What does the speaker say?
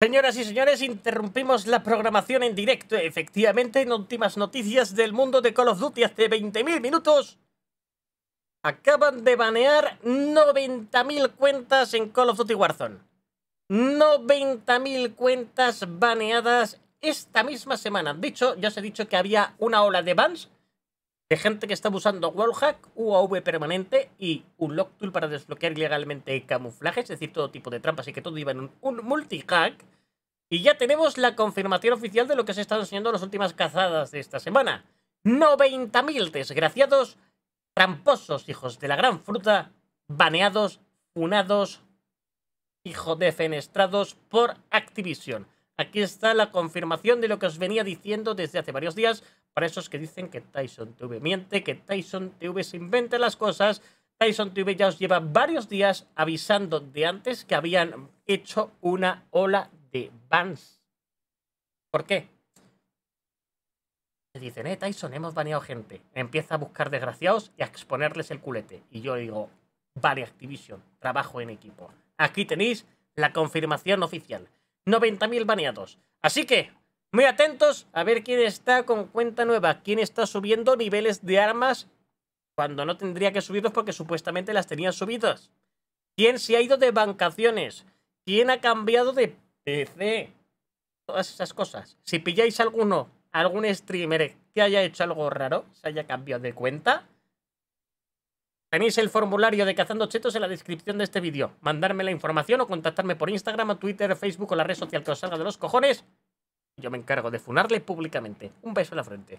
Señoras y señores, interrumpimos la programación en directo, efectivamente, en últimas noticias del mundo de Call of Duty hace 20.000 minutos. Acaban de banear 90.000 cuentas en Call of Duty Warzone. 90.000 cuentas baneadas esta misma semana. Dicho, ya os he dicho que había una ola de bans de gente que estaba usando wallhack, UAV permanente y un lock tool para desbloquear ilegalmente camuflajes, es decir, todo tipo de trampas y que todo iba en un, multihack. Y ya tenemos la confirmación oficial de lo que se está enseñando en las últimas cazadas de esta semana. 90.000 desgraciados, tramposos, hijos de la gran fruta, baneados, funados, hijo de fenestrados por Activision. Aquí está la confirmación de lo que os venía diciendo desde hace varios días. Para esos que dicen que Tyson TV miente, que Tyson TV se inventa las cosas, Tyson TV ya os lleva varios días avisando de antes que habían hecho una ola de bans. ¿Por qué? dicen, eh, Tyson, hemos baneado gente. Empieza a buscar desgraciados y a exponerles el culete. Y yo digo, vale, Activision, trabajo en equipo. Aquí tenéis la confirmación oficial. 90.000 baneados. Así que, muy atentos a ver quién está con cuenta nueva, quién está subiendo niveles de armas cuando no tendría que subirlos porque supuestamente las tenía subidas. ¿Quién se ha ido de bancaciones? ¿Quién ha cambiado de PC? Todas esas cosas. Si pilláis alguno, algún streamer que haya hecho algo raro, se haya cambiado de cuenta, Tenéis el formulario de Cazando Chetos en la descripción de este vídeo. Mandarme la información o contactarme por Instagram, Twitter, Facebook o la red social que os salga de los cojones. Yo me encargo de funarle públicamente. Un beso en la frente.